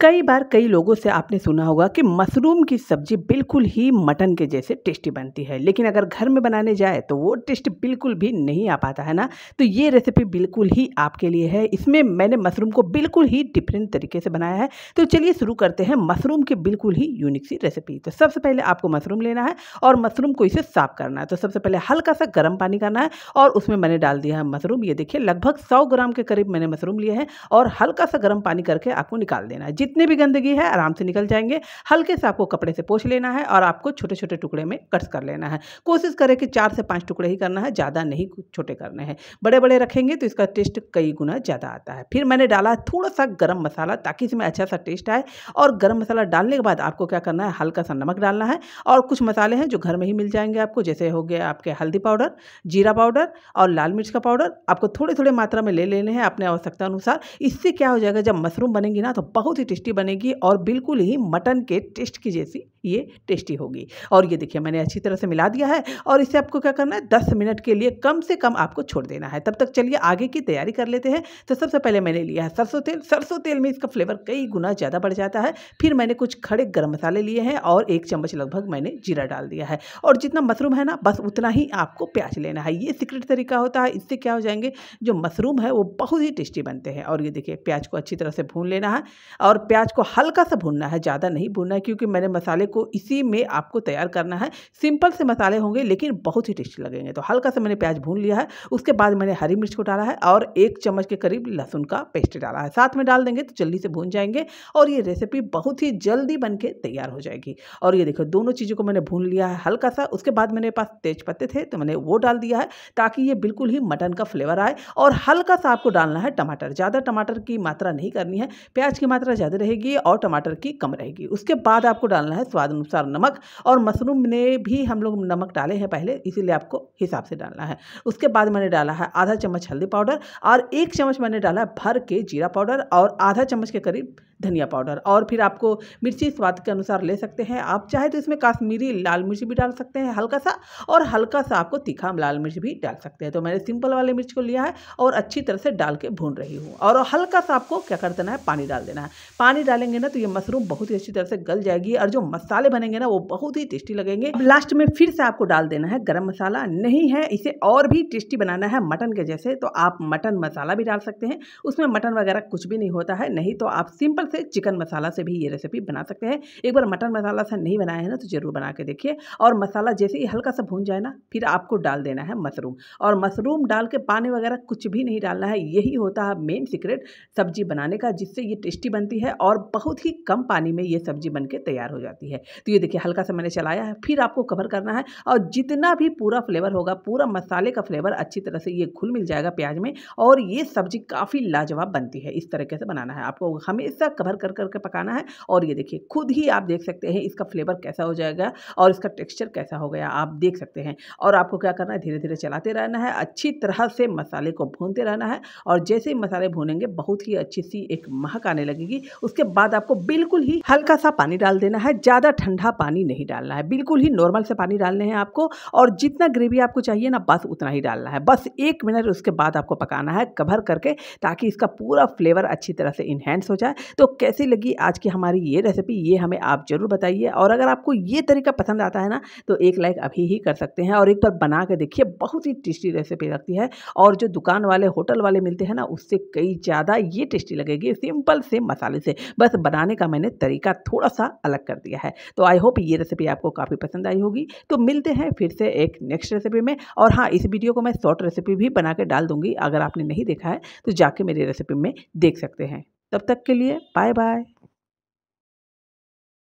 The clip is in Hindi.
कई बार कई लोगों से आपने सुना होगा कि मशरूम की सब्ज़ी बिल्कुल ही मटन के जैसे टेस्टी बनती है लेकिन अगर घर में बनाने जाए तो वो टेस्ट बिल्कुल भी नहीं आ पाता है ना तो ये रेसिपी बिल्कुल ही आपके लिए है इसमें मैंने मशरूम को बिल्कुल ही डिफरेंट तरीके से बनाया है तो चलिए शुरू करते हैं मशरूम की बिल्कुल ही यूनिक सी रेसिपी तो सबसे पहले आपको मशरूम लेना है और मशरूम को इसे साफ करना है तो सबसे पहले हल्का सा गर्म पानी करना है और उसमें मैंने डाल दिया है मशरूम ये देखिए लगभग सौ ग्राम के करीब मैंने मशरूम लिए हैं और हल्का सा गर्म पानी करके आपको निकाल देना है जितनी भी गंदगी है आराम से निकल जाएंगे हल्के से आपको कपड़े से पोछ लेना है और आपको छोटे छोटे टुकड़े में कट्स कर लेना है कोशिश करें कि चार से पाँच टुकड़े ही करना है ज़्यादा नहीं छोटे करने हैं बड़े बड़े रखेंगे तो इसका टेस्ट कई गुना ज़्यादा आता है फिर मैंने डाला थोड़ा सा गर्म मसाला ताकि इसमें अच्छा सा टेस्ट आए और गर्म मसाला डालने के बाद आपको क्या करना है हल्का सा नमक डालना है और कुछ मसाले हैं जो घर में ही मिल जाएंगे आपको जैसे हो गया आपके हल्दी पाउडर जीरा पाउडर और लाल मिर्च का पाउडर आपको थोड़े थोड़े मात्रा में ले लेने हैं अपने आवश्यकता अनुसार इससे क्या हो जाएगा जब मशरूम बनेंगी ना तो बहुत ही टेस्टी बनेगी और बिल्कुल ही मटन के टेस्ट की जैसी ये टेस्टी होगी और ये देखिए मैंने अच्छी तरह से मिला दिया है और इसे आपको क्या करना है दस मिनट के लिए कम से कम आपको छोड़ देना है तब तक चलिए आगे की तैयारी कर लेते हैं तो सबसे पहले मैंने लिया है सरसों तेल सरसों तेल में इसका फ्लेवर कई गुना ज़्यादा बढ़ जाता है फिर मैंने कुछ खड़े गर्म मसाले लिए हैं और एक चम्मच लगभग मैंने जीरा डाल दिया है और जितना मशरूम है ना बस उतना ही आपको प्याज लेना है ये सीक्रेट तरीका होता है इससे क्या हो जाएंगे जो मशरूम है वो बहुत ही टेस्टी बनते हैं और ये देखिए प्याज को अच्छी तरह से भून लेना है और प्याज को हल्का सा भूनना है ज़्यादा नहीं भूनना है क्योंकि मैंने मसाले को इसी में आपको तैयार करना है सिंपल से मसाले होंगे लेकिन बहुत ही टेस्टी लगेंगे तो हल्का सा मैंने प्याज भून लिया है उसके बाद मैंने हरी मिर्च को डाला है और एक चम्मच के करीब लहसुन का पेस्ट डाला है साथ में डाल देंगे तो जल्दी से भून जाएंगे और ये रेसिपी बहुत ही जल्दी बन तैयार हो जाएगी और ये देखो दोनों चीज़ों को मैंने भून लिया है हल्का सा उसके बाद मेरे पास तेज थे तो मैंने वो डाल दिया है ताकि ये बिल्कुल ही मटन का फ्लेवर आए और हल्का सा आपको डालना है टमाटर ज़्यादा टमाटर की मात्रा नहीं करनी है प्याज की मात्रा ज़्यादा रहेगी और टमाटर की कम रहेगी उसके बाद आपको डालना है स्वाद स्वाद अनुसार नमक और मशरूम ने भी हम लोग नमक डाले हैं पहले इसीलिए आपको हिसाब से डालना है उसके बाद मैंने डाला है आधा चम्मच हल्दी पाउडर और एक चम्मच मैंने डाला है भर के जीरा पाउडर और आधा चम्मच के करीब धनिया पाउडर और फिर आपको मिर्ची स्वाद के अनुसार ले सकते हैं आप चाहे तो इसमें काश्मीरी लाल मिर्च भी डाल सकते हैं हल्का सा और हल्का सा आपको तीखा लाल मिर्च भी डाल सकते हैं तो मैंने सिंपल वाले मिर्च को लिया है और अच्छी तरह से डाल के भून रही हूँ और हल्का सा आपको क्या कर देना है पानी डाल देना है पानी डालेंगे ना तो ये मशरूम बहुत ही अच्छी तरह से गल जाएगी और जो मस मसाले बनेंगे ना वो बहुत ही टेस्टी लगेंगे लास्ट में फिर से आपको डाल देना है गरम मसाला नहीं है इसे और भी टेस्टी बनाना है मटन के जैसे तो आप मटन मसाला भी डाल सकते हैं उसमें मटन वगैरह कुछ भी नहीं होता है नहीं तो आप सिंपल से चिकन मसाला से भी ये रेसिपी बना सकते हैं एक बार मटन मसाला से नहीं बनाया है ना तो ज़रूर बना के देखिए और मसाला जैसे ही हल्का सा भून जाए ना फिर आपको डाल देना है मशरूम और मशरूम डाल के पानी वगैरह कुछ भी नहीं डालना है यही होता है मेन सीक्रेट सब्जी बनाने का जिससे ये टेस्टी बनती है और बहुत ही कम पानी में ये सब्जी बन के तैयार हो जाती है तो ये देखिए हल्का सा मैंने चलाया है फिर आपको कवर करना है और जितना भी पूरा फ्लेवर होगा पूरा मसाले का फ्लेवर अच्छी तरह से ये घुल मिल जाएगा प्याज में और ये सब्जी काफ़ी लाजवाब बनती है इस तरीके से बनाना है आपको हमेशा कवर कर करके पकाना है और ये देखिए खुद ही आप देख सकते हैं इसका फ्लेवर कैसा हो जाएगा और इसका टेक्स्चर कैसा हो गया आप देख सकते हैं और आपको क्या करना है धीरे धीरे चलाते रहना है अच्छी तरह से मसाले को भूनते रहना है और जैसे ही मसाले भूनेंगे बहुत ही अच्छी सी एक महक आने लगेगी उसके बाद आपको बिल्कुल ही हल्का सा पानी डाल देना है ज़्यादा ज़्यादा ठंडा पानी नहीं डालना है बिल्कुल ही नॉर्मल से पानी डालने हैं आपको और जितना ग्रेवी आपको चाहिए ना बस उतना ही डालना है बस एक मिनट उसके बाद आपको पकाना है कवर करके ताकि इसका पूरा फ्लेवर अच्छी तरह से इन्हेंस हो जाए तो कैसी लगी आज की हमारी ये रेसिपी ये हमें आप ज़रूर बताइए और अगर आपको ये तरीका पसंद आता है ना तो एक लाइक अभी ही कर सकते हैं और एक बार बना के देखिए बहुत ही टेस्टी रेसिपी लगती है और जो दुकान वाले होटल वाले मिलते हैं ना उससे कई ज़्यादा ये टेस्टी लगेगी सिंपल से मसाले से बस बनाने का मैंने तरीका थोड़ा सा अलग कर दिया है तो आई होप ये रेसिपी आपको काफ़ी पसंद आई होगी तो मिलते हैं फिर से एक नेक्स्ट रेसिपी में और हाँ इस वीडियो को मैं शॉर्ट रेसिपी भी बना के डाल दूँगी अगर आपने नहीं देखा है तो जाके मेरी रेसिपी में देख सकते हैं तब तक के लिए बाय बाय